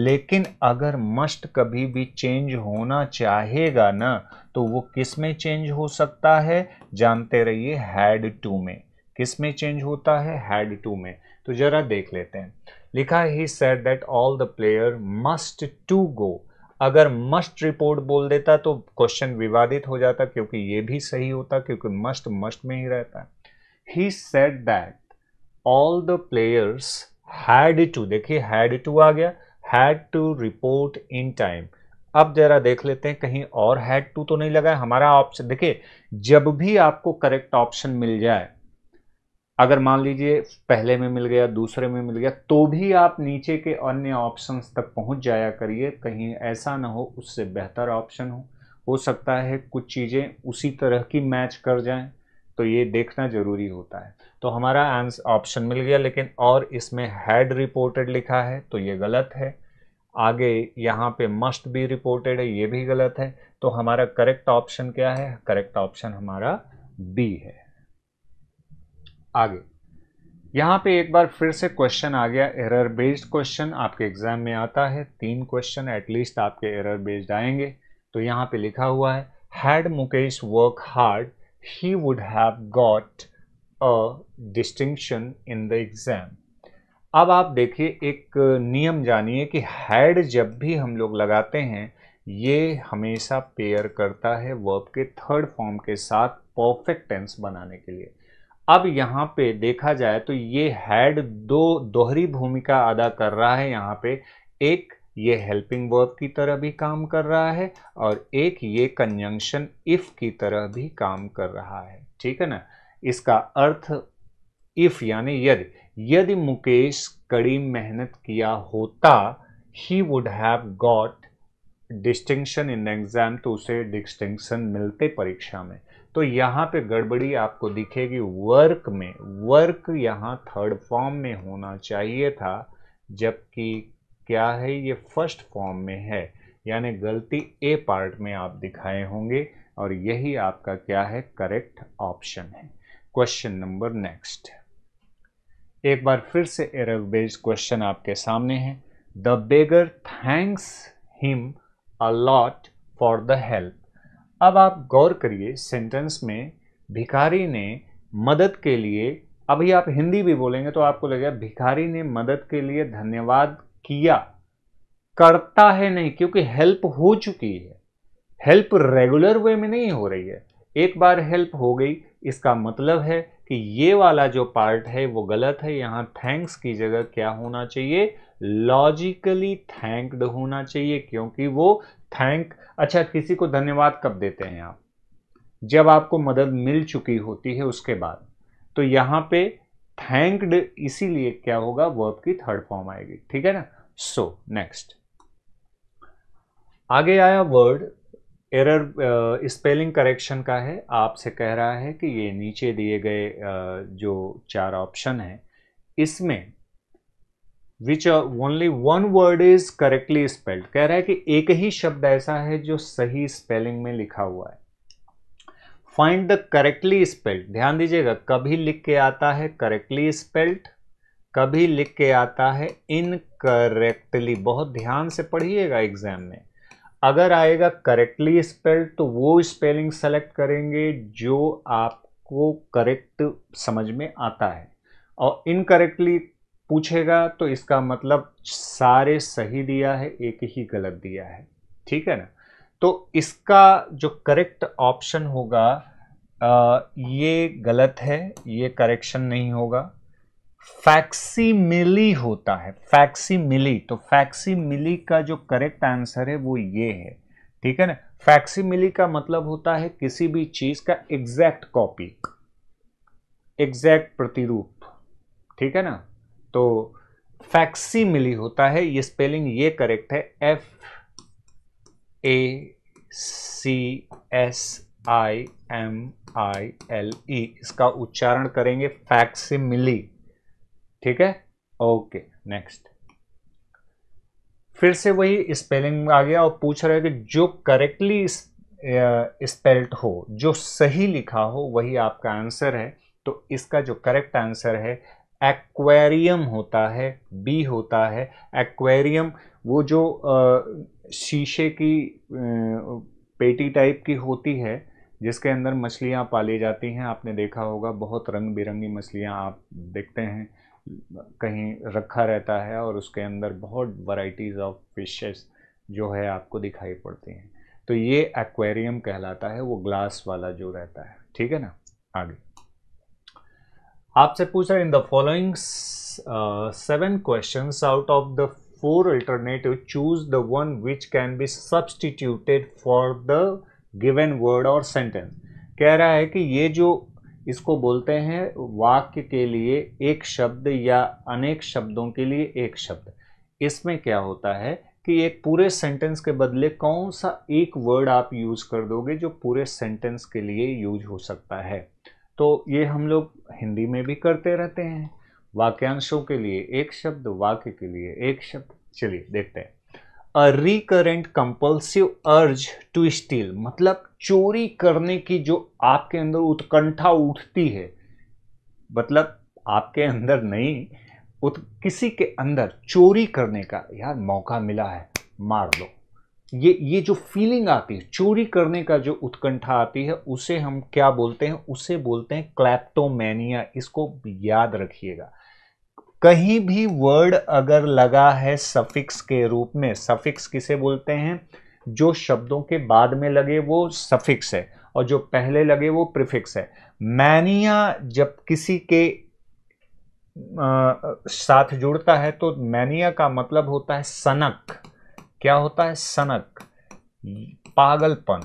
लेकिन अगर मस्ट कभी भी चेंज होना चाहेगा ना तो वो किस में चेंज हो सकता है जानते रहिए हैड टू में किस में चेंज होता है हैड टू में तो ज़रा देख लेते हैं लिखा he said that all the player must to go अगर मस्ट रिपोर्ट बोल देता तो क्वेश्चन विवादित हो जाता क्योंकि ये भी सही होता क्योंकि मस्ट मस्ट में ही रहता he said that all the players had to देखिए हैड टू आ गया had to report in time अब जरा देख लेते हैं कहीं और हैड टू तो नहीं लगा हमारा ऑप्शन देखिए जब भी आपको करेक्ट ऑप्शन मिल जाए अगर मान लीजिए पहले में मिल गया दूसरे में मिल गया तो भी आप नीचे के अन्य ऑप्शंस तक पहुंच जाया करिए कहीं ऐसा ना हो उससे बेहतर ऑप्शन हो हो सकता है कुछ चीज़ें उसी तरह की मैच कर जाएं तो ये देखना ज़रूरी होता है तो हमारा आंसर ऑप्शन मिल गया लेकिन और इसमें हैड रिपोर्टेड लिखा है तो ये गलत है आगे यहाँ पे मस्ट बी रिपोर्टेड है ये भी गलत है तो हमारा करेक्ट ऑप्शन क्या है करेक्ट ऑप्शन हमारा बी है आगे यहाँ पे एक बार फिर से क्वेश्चन आ गया एरर बेस्ड क्वेश्चन आपके एग्जाम में आता है तीन क्वेश्चन एटलीस्ट आपके एरर बेस्ड आएंगे तो यहाँ पे लिखा हुआ है had Mukesh work hard he would have got a distinction in the exam अब आप देखिए एक नियम जानिए कि हैड जब भी हम लोग लगाते हैं ये हमेशा पेयर करता है वर्ब के थर्ड फॉर्म के साथ परफेक्ट टेंस बनाने के लिए अब यहाँ पे देखा जाए तो ये हैड दो दोहरी भूमिका अदा कर रहा है यहाँ पे एक ये हेल्पिंग वर्ब की तरह भी काम कर रहा है और एक ये कंजंक्शन इफ की तरह भी काम कर रहा है ठीक है ना इसका अर्थ इफ यानी यदि यदि मुकेश कड़ी मेहनत किया होता he would have got distinction in exam तो उसे डिस्टिंक्शन मिलते परीक्षा में तो यहाँ पे गड़बड़ी आपको दिखेगी वर्क में वर्क यहाँ थर्ड फॉर्म में होना चाहिए था जबकि क्या है ये फर्स्ट फॉर्म में है यानी गलती ए पार्ट में आप दिखाए होंगे और यही आपका क्या है करेक्ट ऑप्शन है क्वेश्चन नंबर नेक्स्ट एक बार फिर से एरर बेस्ड क्वेश्चन आपके सामने है the beggar thanks him a lot for the help अब आप गौर करिए सेंटेंस में भिखारी ने मदद के लिए अभी आप हिंदी भी बोलेंगे तो आपको लगेगा भिखारी ने मदद के लिए धन्यवाद किया करता है नहीं क्योंकि हेल्प हो चुकी है हेल्प रेगुलर वे में नहीं हो रही है एक बार हेल्प हो गई इसका मतलब है कि ये वाला जो पार्ट है वो गलत है यहाँ थैंक्स की जगह क्या होना चाहिए लॉजिकली थैंक्ड होना चाहिए क्योंकि वो थैंक अच्छा किसी को धन्यवाद कब देते हैं आप जब आपको मदद मिल चुकी होती है उसके बाद तो यहां पे थैंक्ड इसीलिए क्या होगा वर्ब की थर्ड फॉर्म आएगी ठीक है ना सो so, नेक्स्ट आगे आया वर्ड एरर स्पेलिंग करेक्शन का है आपसे कह रहा है कि ये नीचे दिए गए uh, जो चार ऑप्शन है इसमें which only one word is correctly spelled कह रहा है कि एक ही शब्द ऐसा है जो सही स्पेलिंग में लिखा हुआ है फाइंड द करेक्टली स्पेल्ड ध्यान दीजिएगा कभी लिख के आता है करेक्टली स्पेल्ड कभी लिख के आता है इनकरेक्टली बहुत ध्यान से पढ़िएगा एग्जाम में अगर आएगा करेक्टली स्पेल्ड तो वो स्पेलिंग सेलेक्ट करेंगे जो आपको करेक्ट समझ में आता है और इनकरेक्टली पूछेगा तो इसका मतलब सारे सही दिया है एक ही गलत दिया है ठीक है ना तो इसका जो करेक्ट ऑप्शन होगा आ, ये गलत है ये करेक्शन नहीं होगा फैक्सी मिली होता है फैक्सी मिली तो फैक्सी मिली का जो करेक्ट आंसर है वो ये है ठीक है ना फैक्सी मिली का मतलब होता है किसी भी चीज़ का एग्जैक्ट कॉपी एग्जैक्ट प्रतिरूप ठीक है ना तो फैक्सी मिली होता है ये स्पेलिंग ये करेक्ट है F A C S I M I L E इसका उच्चारण करेंगे फैक्सी मिली ठीक है ओके नेक्स्ट फिर से वही स्पेलिंग आ गया और पूछ रहे कि जो करेक्टली स्पेल्ट हो जो सही लिखा हो वही आपका आंसर है तो इसका जो करेक्ट आंसर है एक्वेरियम होता है बी होता है एक्वेरियम वो जो शीशे की पेटी टाइप की होती है जिसके अंदर मछलियाँ पाली जाती हैं आपने देखा होगा बहुत रंग बिरंगी मछलियाँ आप देखते हैं कहीं रखा रहता है और उसके अंदर बहुत वराइटीज़ ऑफ फिशेस जो है आपको दिखाई पड़ती हैं तो ये एक्वेरियम कहलाता है वो ग्लास वाला जो रहता है ठीक है ना आगे आपसे पूछा in the following seven question out of the four alternative choose the one which can be substituted for the given word और सेंटेंस कह रहा है कि ये जो इसको बोलते हैं वाक्य के लिए एक शब्द या अनेक शब्दों के लिए एक शब्द इसमें क्या होता है कि एक पूरे सेंटेंस के बदले कौन सा एक वर्ड आप यूज़ कर दोगे जो पूरे सेंटेंस के लिए यूज हो सकता है तो ये हम लोग हिंदी में भी करते रहते हैं वाक्यांशों के लिए एक शब्द वाक्य के लिए एक शब्द चलिए देखते हैं a recurrent compulsive urge to steal मतलब चोरी करने की जो आपके अंदर उत्कंठा उठती है मतलब आपके अंदर नहीं उत, किसी के अंदर चोरी करने का यार मौका मिला है मार दो ये ये जो फीलिंग आती है चोरी करने का जो उत्कंठा आती है उसे हम क्या बोलते हैं उसे बोलते हैं क्लैप्टोमैनिया इसको याद रखिएगा कहीं भी वर्ड अगर लगा है सफिक्स के रूप में सफिक्स किसे बोलते हैं जो शब्दों के बाद में लगे वो सफिक्स है और जो पहले लगे वो प्रिफिक्स है मैनिया जब किसी के आ, साथ जुड़ता है तो मैनिया का मतलब होता है सनक क्या होता है सनक पागलपन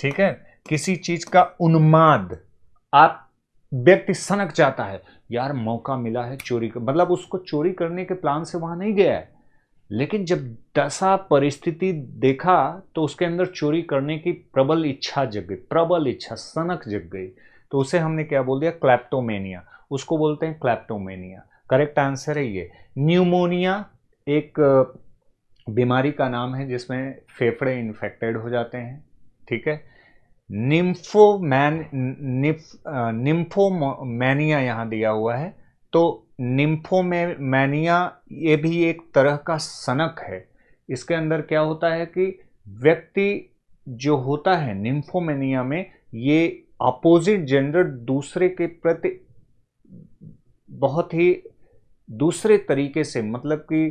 ठीक है किसी चीज का उन्माद आप व्यक्ति सनक जाता है यार मौका मिला है चोरी का मतलब उसको चोरी करने के प्लान से वहां नहीं गया है लेकिन जब दशा परिस्थिति देखा तो उसके अंदर चोरी करने की प्रबल इच्छा जग गई प्रबल इच्छा सनक जग गई तो उसे हमने क्या बोल दिया क्लैप्टोमेनिया उसको बोलते हैं क्लैप्टोमेनिया करेक्ट आंसर है ये न्यूमोनिया एक बीमारी का नाम है जिसमें फेफड़े इन्फेक्टेड हो जाते हैं ठीक है निम्फोमैन निफ निम्फोमैनिया यहाँ दिया हुआ है तो निम्फोमैनिया ये भी एक तरह का सनक है इसके अंदर क्या होता है कि व्यक्ति जो होता है निम्फोमैनिया में ये अपोजिट जेंडर दूसरे के प्रति बहुत ही दूसरे तरीके से मतलब कि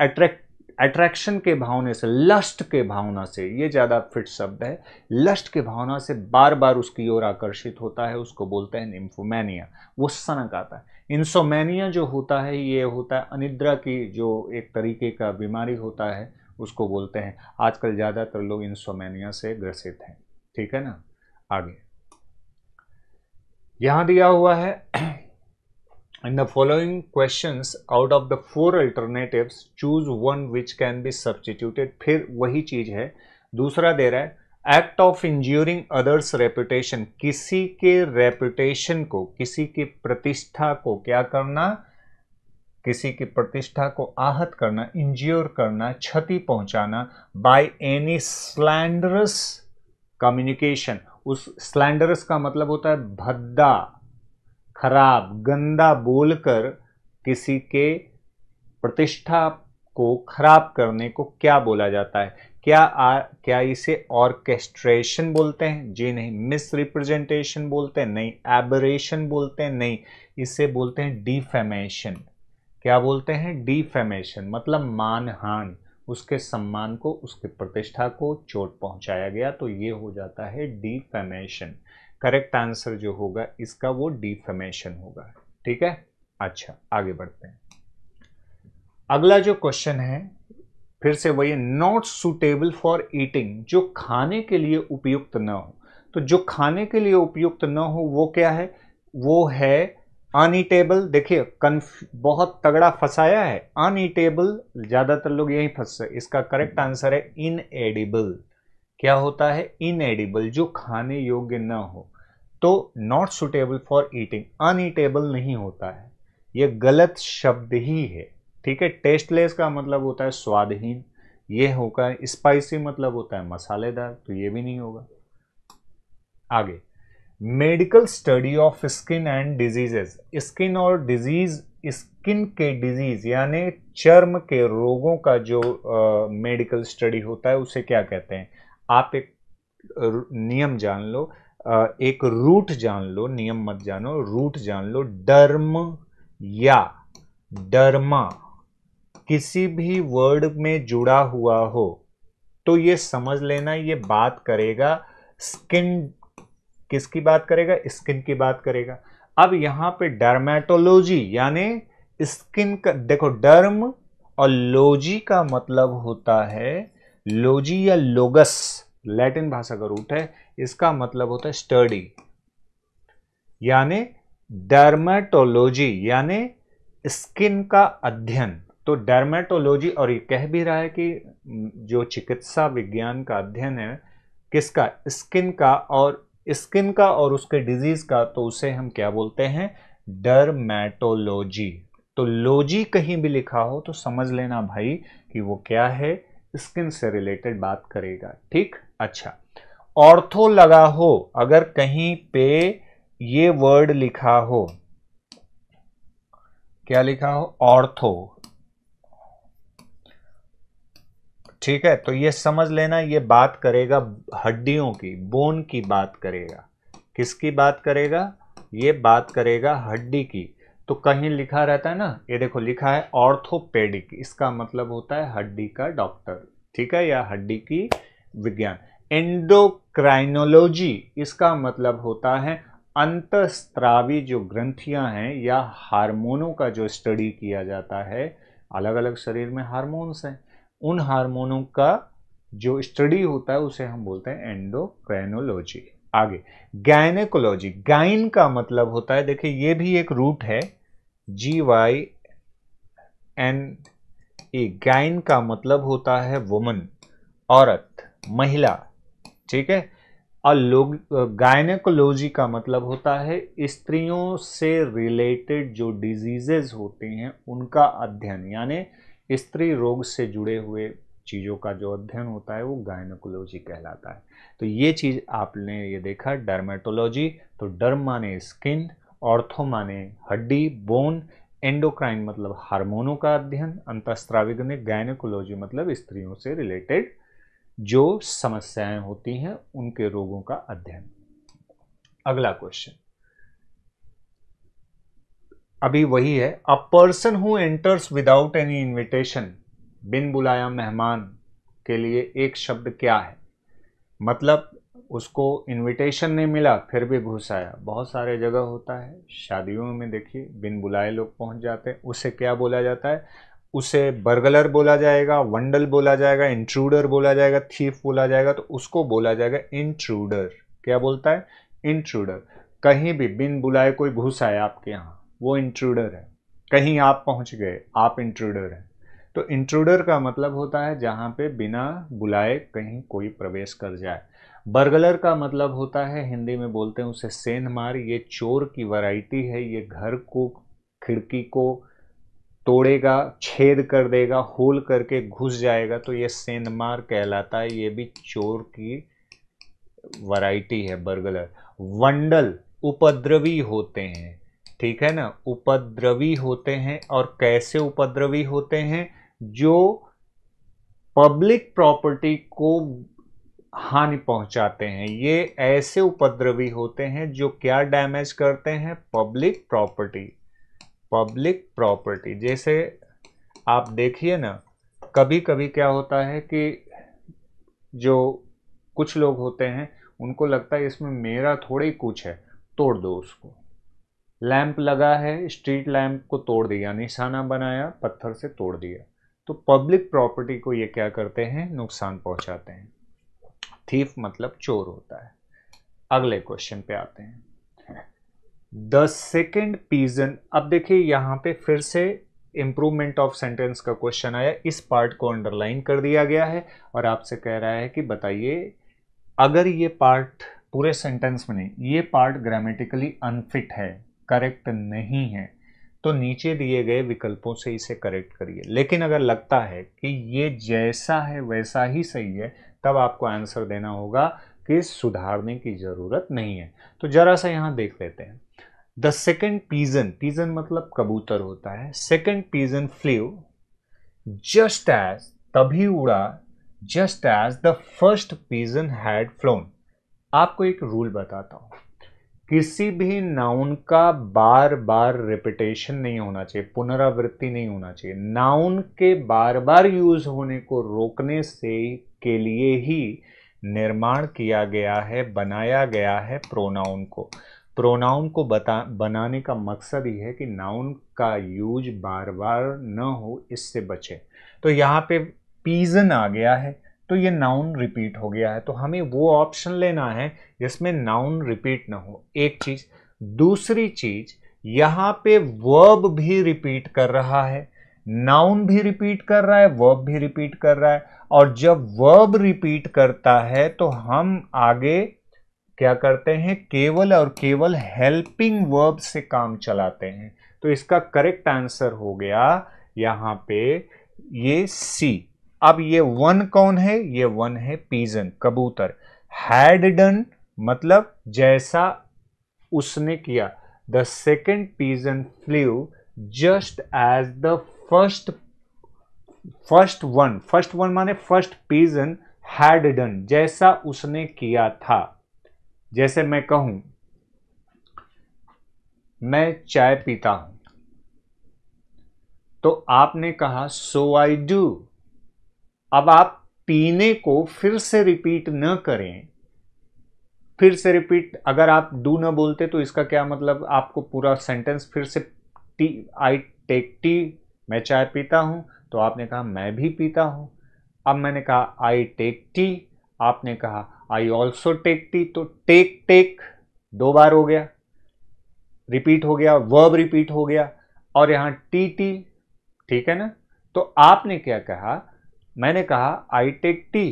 अट्रैक्ट अट्रैक्शन के भावना से लस्ट के भावना से ये ज़्यादा फिट शब्द है लस्ट के भावना से बार बार उसकी ओर आकर्षित होता है उसको बोलते हैं निम्फोमैनिया वो सनक आता है इंसोमैनिया जो होता है ये होता है अनिद्रा की जो एक तरीके का बीमारी होता है उसको बोलते हैं आजकल ज़्यादातर लोग इंसोमैनिया से ग्रसित हैं ठीक है ना आगे यहाँ दिया हुआ है In the following questions, out of the four alternatives, choose one which can be substituted. फिर वही चीज है दूसरा दे रहा है act of injuring others reputation किसी के रेपुटेशन को किसी की प्रतिष्ठा को क्या करना किसी की प्रतिष्ठा को आहत करना इंज्योर करना क्षति पहुंचाना बाय एनी स्लैंडरस कम्युनिकेशन उस स्लैंडरस का मतलब होता है भद्दा खराब गंदा बोलकर किसी के प्रतिष्ठा को खराब करने को क्या बोला जाता है क्या आ, क्या इसे ऑर्केस्ट्रेशन बोलते हैं जी नहीं मिस रिप्रेजेंटेशन बोलते हैं नहीं एबरेशन बोलते हैं नहीं इसे बोलते हैं डिफेमेशन क्या बोलते हैं डिफेमेशन मतलब मानहान उसके सम्मान को उसके प्रतिष्ठा को चोट पहुंचाया गया तो ये हो जाता है डिफेमेशन करेक्ट आंसर जो होगा इसका वो डिफेमेशन होगा ठीक है अच्छा आगे बढ़ते हैं अगला जो क्वेश्चन है फिर से वही नॉट सुटेबल फॉर ईटिंग जो खाने के लिए उपयुक्त न हो तो जो खाने के लिए उपयुक्त न हो वो क्या है वो है अनईटेबल देखिए कन्फ बहुत तगड़ा फंसाया है अनईटेबल ज़्यादातर लोग यही फंस इसका करेक्ट आंसर है इनएडिबल क्या होता है इनएडिबल जो खाने योग्य न हो तो not suitable for eating uneatable नहीं होता है ये गलत शब्द ही है ठीक है टेस्टलेस का मतलब होता है स्वादहीन ये होगा स्पाइसी मतलब होता है मसालेदार तो ये भी नहीं होगा आगे medical study of skin and diseases skin और डिजीज स्किन के डिजीज यानी चर्म के रोगों का जो मेडिकल uh, स्टडी होता है उसे क्या कहते हैं आप एक नियम जान लो एक रूट जान लो नियम मत जानो रूट जान लो डर्म या डर्मा किसी भी वर्ड में जुड़ा हुआ हो तो ये समझ लेना ये बात करेगा स्किन किसकी बात करेगा स्किन की बात करेगा अब यहां पे डर्मेटोलॉजी यानी स्किन का देखो डर्म और लोजी का मतलब होता है लोजी या लोगस लैटिन भाषा का रूट है इसका मतलब होता है स्टडी यानी डर्मेटोलॉजी यानी स्किन का अध्ययन तो डर्मेटोलॉजी और ये कह भी रहा है कि जो चिकित्सा विज्ञान का अध्ययन है किसका स्किन का और स्किन का और उसके डिजीज का तो उसे हम क्या बोलते हैं डर्मेटोलॉजी तो लॉजी कहीं भी लिखा हो तो समझ लेना भाई कि वो क्या है स्किन से रिलेटेड बात करेगा ठीक अच्छा ऑर्थो लगा हो अगर कहीं पे ये वर्ड लिखा हो क्या लिखा हो ऑर्थो ठीक है तो ये समझ लेना ये बात करेगा हड्डियों की बोन की बात करेगा किसकी बात करेगा ये बात करेगा हड्डी की तो कहीं लिखा रहता है ना ये देखो लिखा है ऑर्थोपेडिक इसका मतलब होता है हड्डी का डॉक्टर ठीक है या हड्डी की विज्ञान एंडोक्राइनोलॉजी इसका मतलब होता है अंतस्त्रावी जो ग्रंथियां हैं या हार्मोनों का जो स्टडी किया जाता है अलग अलग शरीर में हार्मोन्स हैं उन हार्मोनों का जो स्टडी होता है उसे हम बोलते हैं एंडोक्राइनोलॉजी आगे गायनेकोलॉजी गाइन का मतलब होता है देखिए ये भी एक रूट है G Y N A gyne का मतलब होता है वुमन औरत महिला ठीक है और लोग गायनेकोलॉजी का मतलब होता है स्त्रियों से रिलेटेड जो डिजीजेज होते हैं उनका अध्ययन यानी स्त्री रोग से जुड़े हुए चीज़ों का जो अध्ययन होता है वो गायनोकोलॉजी कहलाता है तो ये चीज़ आपने ये देखा डर्मेटोलॉजी तो डर्म माने स्किन ऑर्थो माने हड्डी बोन एंडोक्राइन मतलब हार्मोनों का अध्ययन अंतस्त्राविक ने गायनोकोलॉजी मतलब स्त्रियों से रिलेटेड जो समस्याएं होती हैं उनके रोगों का अध्ययन अगला क्वेश्चन अभी वही है a person who enters without any invitation बिन बुलाया मेहमान के लिए एक शब्द क्या है मतलब उसको इनविटेशन नहीं मिला फिर भी घुस आया बहुत सारे जगह होता है शादियों में देखिए बिन बुलाए लोग पहुंच जाते हैं उसे क्या बोला जाता है उसे बर्गलर बोला जाएगा वंडल बोला जाएगा इंट्रूडर बोला जाएगा थीफ बोला जाएगा तो उसको बोला जाएगा इंट्रूडर क्या बोलता है इंट्रूडर कहीं भी बिन बुलाए कोई घुस आए आपके यहाँ वो इंट्रूडर है कहीं आप पहुँच गए आप इंट्रूडर हैं तो इंट्रूडर का मतलब होता है जहाँ पे बिना बुलाए कहीं कोई प्रवेश कर जाए बर्गलर का मतलब होता है हिंदी में बोलते हैं उसे सेंध मार ये चोर की वैरायटी है ये घर को खिड़की को तोड़ेगा छेद कर देगा होल करके घुस जाएगा तो ये सेंधमार कहलाता है ये भी चोर की वैरायटी है बर्गलर वंडल उपद्रवी होते हैं ठीक है ना उपद्रवी होते हैं और कैसे उपद्रवी होते हैं जो पब्लिक प्रॉपर्टी को हानि पहुंचाते हैं ये ऐसे उपद्रवी होते हैं जो क्या डैमेज करते हैं पब्लिक प्रॉपर्टी पब्लिक प्रॉपर्टी जैसे आप देखिए ना कभी कभी क्या होता है कि जो कुछ लोग होते हैं उनको लगता है इसमें मेरा थोड़ी कुछ है तोड़ दो उसको लैंप लगा है स्ट्रीट लैंप को तोड़ दिया निशाना बनाया पत्थर से तोड़ दिया तो पब्लिक प्रॉपर्टी को ये क्या करते हैं नुकसान पहुंचाते हैं थीफ मतलब चोर होता है अगले क्वेश्चन पे आते हैं द सेकेंड पीजन अब देखिए यहाँ पे फिर से इम्प्रूवमेंट ऑफ सेंटेंस का क्वेश्चन आया इस पार्ट को अंडरलाइन कर दिया गया है और आपसे कह रहा है कि बताइए अगर ये पार्ट पूरे सेंटेंस में नहीं ये पार्ट ग्रामेटिकली अनफिट है करेक्ट नहीं है तो नीचे दिए गए विकल्पों से इसे करेक्ट करिए लेकिन अगर लगता है कि ये जैसा है वैसा ही सही है तब आपको आंसर देना होगा कि सुधारने की ज़रूरत नहीं है तो ज़रा सा यहाँ देख लेते हैं द सेकेंड पीजन पीजन मतलब कबूतर होता है second pigeon flew just as तभी उड़ा just as the first pigeon had flown आपको एक रूल बताता हूँ किसी भी नाउन का बार बार रिपीटेशन नहीं होना चाहिए पुनरावृत्ति नहीं होना चाहिए नाउन के बार बार यूज होने को रोकने से के लिए ही निर्माण किया गया है बनाया गया है प्रोनाउन को प्रोनाउन को बता बनाने का मकसद ही है कि नाउन का यूज बार बार न हो इससे बचे तो यहाँ पे पीजन आ गया है तो ये नाउन रिपीट हो गया है तो हमें वो ऑप्शन लेना है जिसमें नाउन रिपीट ना हो एक चीज़ दूसरी चीज़ यहाँ पे वर्ब भी रिपीट कर रहा है नाउन भी रिपीट कर रहा है वर्ब भी रिपीट कर रहा है और जब वर्ब रिपीट करता है तो हम आगे क्या करते हैं केवल और केवल हेल्पिंग वर्ब से काम चलाते हैं तो इसका करेक्ट आंसर हो गया यहाँ पे ये सी अब ये वन कौन है ये वन है पीजन कबूतर हैड डन मतलब जैसा उसने किया the second pigeon flew just as the first first one first one माने फर्स्ट पीजन हैड डन जैसा उसने किया था जैसे मैं कहूं मैं चाय पीता हूं तो आपने कहा सो आई डू अब आप पीने को फिर से रिपीट न करें फिर से रिपीट अगर आप डू ना बोलते तो इसका क्या मतलब आपको पूरा सेंटेंस फिर से टी आई टेक टी मैं चाय पीता हूं तो आपने कहा मैं भी पीता हूं अब मैंने कहा आई टेक टी आपने कहा आई ऑल्सो टेक टी तो टेक टेक दो बार हो गया रिपीट हो गया वर्ब रिपीट हो गया और यहाँ टी टी ठीक है ना तो आपने क्या कहा मैंने कहा आई टेक टी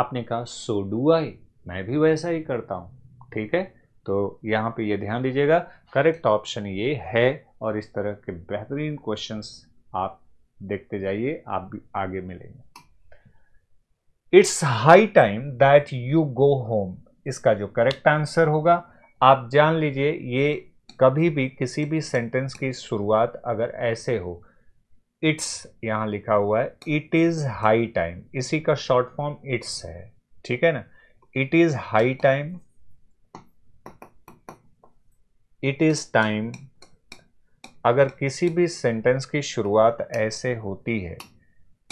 आपने कहा सो डू आई मैं भी वैसा ही करता हूं ठीक है तो यहां पे ये ध्यान दीजिएगा करेक्ट ऑप्शन ये है और इस तरह के बेहतरीन क्वेश्चंस आप देखते जाइए आप भी आगे मिलेंगे it's high time that you go home इसका जो करेक्ट आंसर होगा आप जान लीजिए ये कभी भी किसी भी सेंटेंस की शुरुआत अगर ऐसे हो इट्स यहां लिखा हुआ है इट इज़ हाई टाइम इसी का शॉर्ट फॉर्म इट्स है ठीक है ना it is high time it is time अगर किसी भी सेंटेंस की शुरुआत ऐसे होती है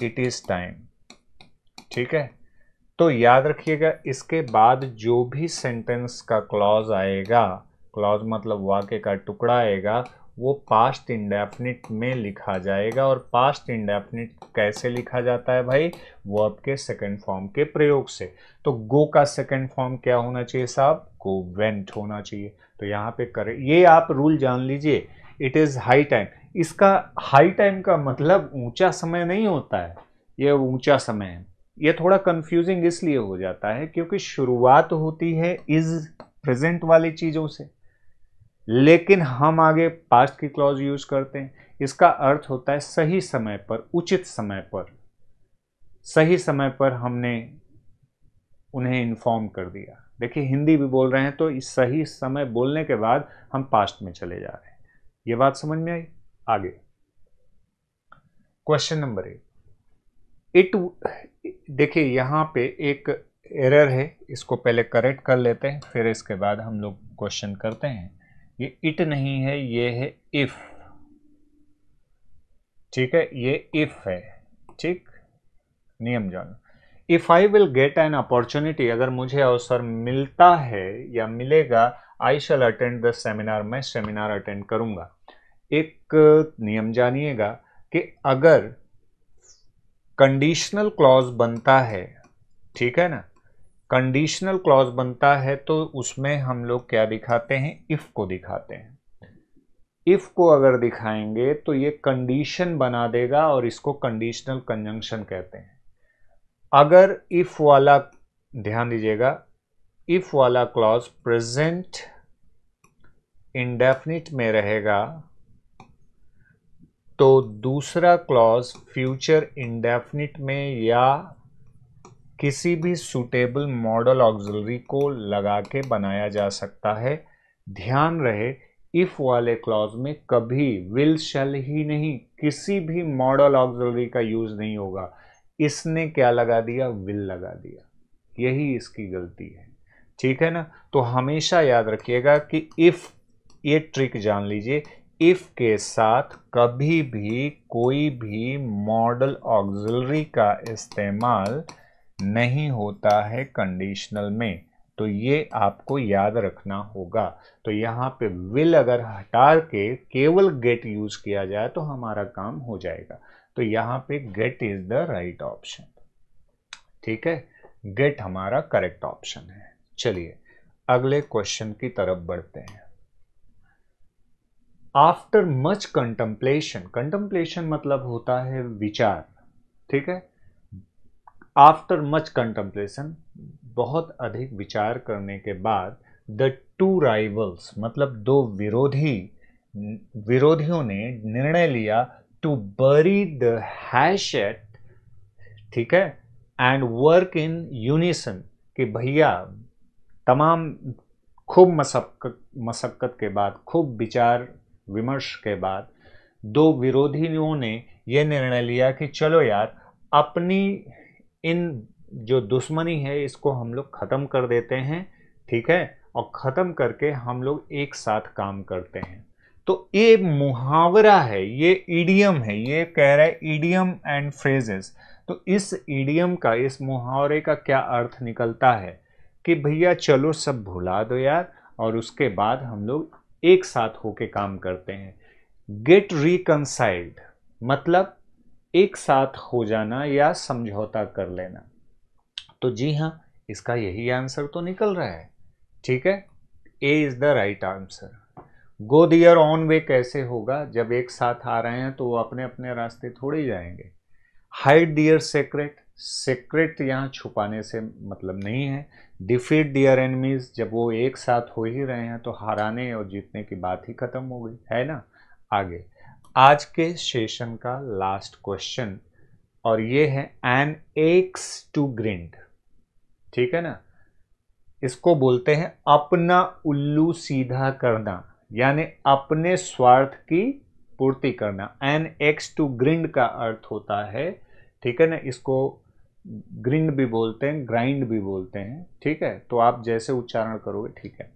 इट इज़ टाइम ठीक है तो याद रखिएगा इसके बाद जो भी सेंटेंस का क्लॉज आएगा क्लॉज मतलब वाक्य का टुकड़ा आएगा वो पास्ट इंडेफिनिट में लिखा जाएगा और पास्ट इंडेफिनिट कैसे लिखा जाता है भाई वर्ब के सेकंड फॉर्म के प्रयोग से तो गो का सेकंड फॉर्म क्या होना चाहिए साहब गो वेंट होना चाहिए तो यहाँ पे करें ये आप रूल जान लीजिए इट इज़ हाई टाइम इसका हाई टाइम का मतलब ऊंचा समय नहीं होता है ये ऊंचा समय है ये थोड़ा कंफ्यूजिंग इसलिए हो जाता है क्योंकि शुरुआत होती है इज प्रेजेंट वाली चीज़ों से लेकिन हम आगे पास्ट की क्लॉज यूज करते हैं इसका अर्थ होता है सही समय पर उचित समय पर सही समय पर हमने उन्हें इन्फॉर्म कर दिया देखिए हिंदी भी बोल रहे हैं तो इस सही समय बोलने के बाद हम पास्ट में चले जा रहे हैं ये बात समझ में आई आगे क्वेश्चन नंबर एट इट देखिए यहाँ पे एक एरर है इसको पहले करेक्ट कर लेते हैं फिर इसके बाद हम लोग क्वेश्चन करते हैं ये इट नहीं है ये है इफ़ ठीक है ये इफ़ है ठीक नियम जानो if I will get an opportunity अगर मुझे अवसर मिलता है या मिलेगा I shall attend the seminar मैं सेमिनार अटेंड करूंगा एक नियम जानिएगा कि अगर कंडीशनल क्लॉज बनता है ठीक है ना कंडीशनल क्लॉज बनता है तो उसमें हम लोग क्या दिखाते हैं इफ़ को दिखाते हैं इफ़ को अगर दिखाएंगे तो ये कंडीशन बना देगा और इसको कंडीशनल कंजंक्शन कहते हैं अगर इफ़ वाला ध्यान दीजिएगा इफ़ वाला क्लॉज प्रेजेंट इंडेफिनिट में रहेगा तो दूसरा क्लॉज फ्यूचर इंडेफिनिट में या किसी भी सूटेबल मॉडल ऑक्सिलरी को लगा के बनाया जा सकता है ध्यान रहे इफ़ वाले क्लॉज में कभी विल शल ही नहीं किसी भी मॉडल ऑक्सिलरी का यूज़ नहीं होगा इसने क्या लगा दिया विल लगा दिया यही इसकी गलती है ठीक है ना तो हमेशा याद रखिएगा कि इफ़ ये ट्रिक जान लीजिए इफ के साथ कभी भी कोई भी मॉडल ऑग्जिलरी का इस्तेमाल नहीं होता है कंडीशनल में तो ये आपको याद रखना होगा तो यहाँ पे विल अगर हटा के केवल गेट यूज किया जाए तो हमारा काम हो जाएगा तो यहाँ पे get is the right option ठीक है गेट हमारा करेक्ट ऑप्शन है चलिए अगले क्वेश्चन की तरफ बढ़ते हैं आफ्टर मच कंटम्पलेशन कंटम्पलेशन मतलब होता है विचार ठीक है आफ्टर मच कंटम्पलेशन बहुत अधिक विचार करने के बाद द टू राइवल्स मतलब दो विरोधी विरोधियों ने निर्णय लिया टू बरी द हैशेट ठीक है एंड वर्क इन यूनिसन कि भैया तमाम खूब मशक्कत मशक्कत के बाद खूब विचार विमर्श के बाद दो विरोधियों ने यह निर्णय लिया कि चलो यार अपनी इन जो दुश्मनी है इसको हम लोग ख़त्म कर देते हैं ठीक है और ख़त्म करके हम लोग एक साथ काम करते हैं तो ये मुहावरा है ये ईडियम है ये कह रहा है ईडियम एंड फ्रेजेस तो इस ईडियम का इस मुहावरे का क्या अर्थ निकलता है कि भैया चलो सब भुला दो यार और उसके बाद हम लोग एक साथ होके काम करते हैं गेट रिकनसाइल्ड मतलब एक साथ हो जाना या समझौता कर लेना तो जी हाँ इसका यही आंसर तो निकल रहा है ठीक है A is the right answer go their own way कैसे होगा जब एक साथ आ रहे हैं तो वो अपने अपने रास्ते थोड़े जाएंगे हाइड दियर सेक्रेट सेक्रेट यहाँ छुपाने से मतलब नहीं है डिफीट डियर एनमीज जब वो एक साथ हो ही रहे हैं तो हराने और जीतने की बात ही खत्म हो गई है ना आगे आज के सेशन का लास्ट क्वेश्चन और ये है एन एक्स टू ग्रिंड ठीक है ना इसको बोलते हैं अपना उल्लू सीधा करना यानी अपने स्वार्थ की पूर्ति करना एन एक्स टू ग्रिंड का अर्थ होता है ठीक है ना इसको ग्रिंड भी बोलते हैं ग्राइंड भी बोलते हैं ठीक है तो आप जैसे उच्चारण करोगे ठीक है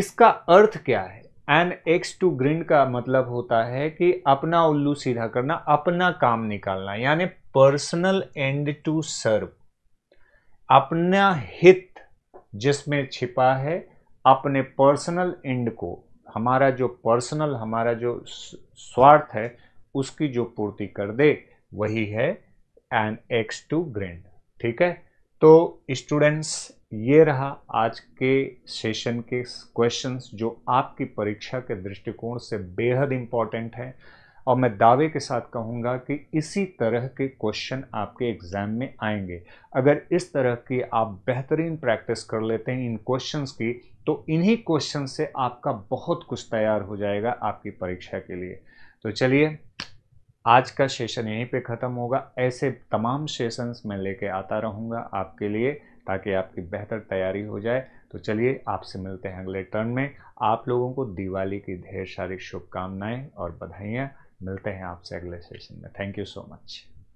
इसका अर्थ क्या है एन एक्स टू ग्रिंड का मतलब होता है कि अपना उल्लू सीधा करना अपना काम निकालना यानी पर्सनल एंड टू सर्व अपना हित जिसमें छिपा है अपने पर्सनल एंड को हमारा जो पर्सनल हमारा जो स्वार्थ है उसकी जो पूर्ति कर दे वही है एंड एक्स टू ग्रेंड ठीक है तो स्टूडेंट्स ये रहा आज के सेशन के क्वेश्चंस जो आपकी परीक्षा के दृष्टिकोण से बेहद इंपॉर्टेंट हैं और मैं दावे के साथ कहूँगा कि इसी तरह के क्वेश्चन आपके एग्ज़ाम में आएंगे अगर इस तरह की आप बेहतरीन प्रैक्टिस कर लेते हैं इन क्वेश्चंस की तो इन्हीं क्वेश्चन से आपका बहुत कुछ तैयार हो जाएगा आपकी परीक्षा के लिए तो चलिए आज का सेशन यहीं पे ख़त्म होगा ऐसे तमाम सेशंस मैं लेके आता रहूँगा आपके लिए ताकि आपकी बेहतर तैयारी हो जाए तो चलिए आपसे मिलते हैं अगले टर्न में आप लोगों को दिवाली की ढेर सारी शुभकामनाएं और बधाइयाँ मिलते हैं आपसे अगले सेशन में थैंक यू सो मच